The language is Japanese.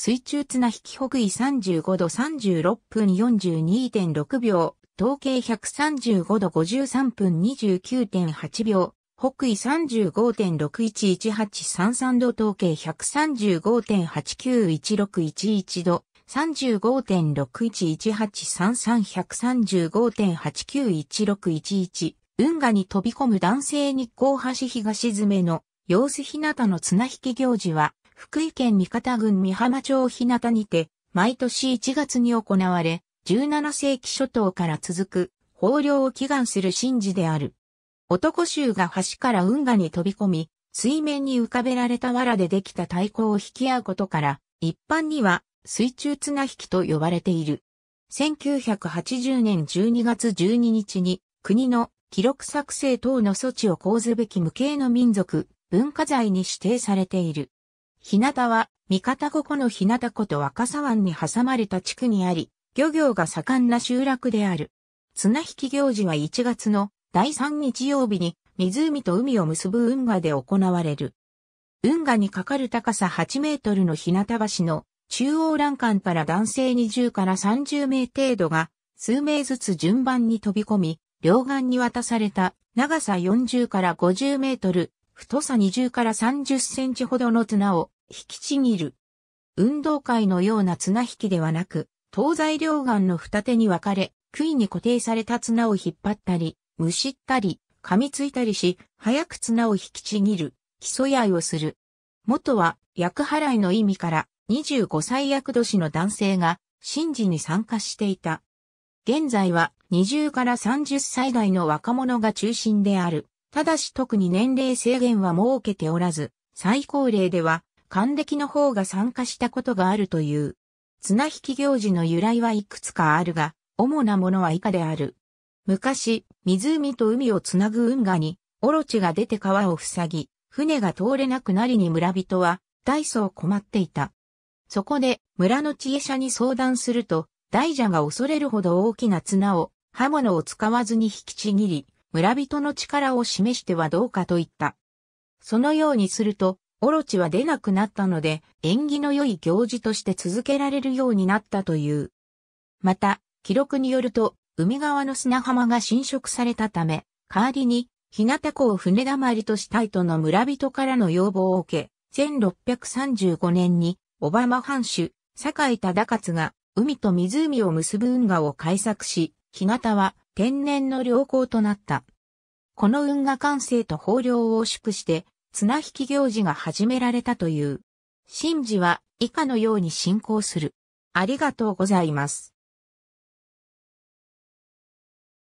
水中綱引き北緯35度36分42.6秒、統計135度53分29.8秒、北緯35.611833度統計135.891611度、35.6118331335.891611、運河に飛び込む男性日光橋東詰めの、様子日向の綱引き行事は、福井県三方郡三浜町日向にて、毎年1月に行われ、17世紀初頭から続く、豊漁を祈願する神事である。男衆が橋から運河に飛び込み、水面に浮かべられた藁でできた太鼓を引き合うことから、一般には水中綱引きと呼ばれている。1980年12月12日に、国の記録作成等の措置を講ずべき無形の民族、文化財に指定されている。日向は、三方五湖の日向湖と若狭湾に挟まれた地区にあり、漁業が盛んな集落である。綱引き行事は1月の第3日曜日に湖と海を結ぶ運河で行われる。運河に架かる高さ8メートルの日向橋の中央欄間から男性20から30名程度が数名ずつ順番に飛び込み、両岸に渡された長さ40から50メートル、太さ20から30センチほどの綱を引きちぎる。運動会のような綱引きではなく、東西両岸の二手に分かれ、杭に固定された綱を引っ張ったり、むしったり、噛みついたりし、早く綱を引きちぎる、競い合いをする。元は、役払いの意味から、25歳役年の男性が、神事に参加していた。現在は、20から30歳代の若者が中心である。ただし特に年齢制限は設けておらず、最高齢では還暦の方が参加したことがあるという。綱引き行事の由来はいくつかあるが、主なものは以下である。昔、湖と海をつなぐ運河に、オロチが出て川を塞ぎ、船が通れなくなりに村人は、大層困っていた。そこで、村の知恵者に相談すると、大蛇が恐れるほど大きな綱を、刃物を使わずに引きちぎり、村人の力を示してはどうかと言った。そのようにすると、オロチは出なくなったので、縁起の良い行事として続けられるようになったという。また、記録によると、海側の砂浜が侵食されたため、代わりに、日向湖を船だまりとしたいとの村人からの要望を受け、1635年に、小浜藩主、酒井忠勝が、海と湖を結ぶ運河を開作し、日向は天然の良好となった。この運河完成と豊漁を祝して、綱引き行事が始められたという。神事は以下のように進行する。ありがとうございます。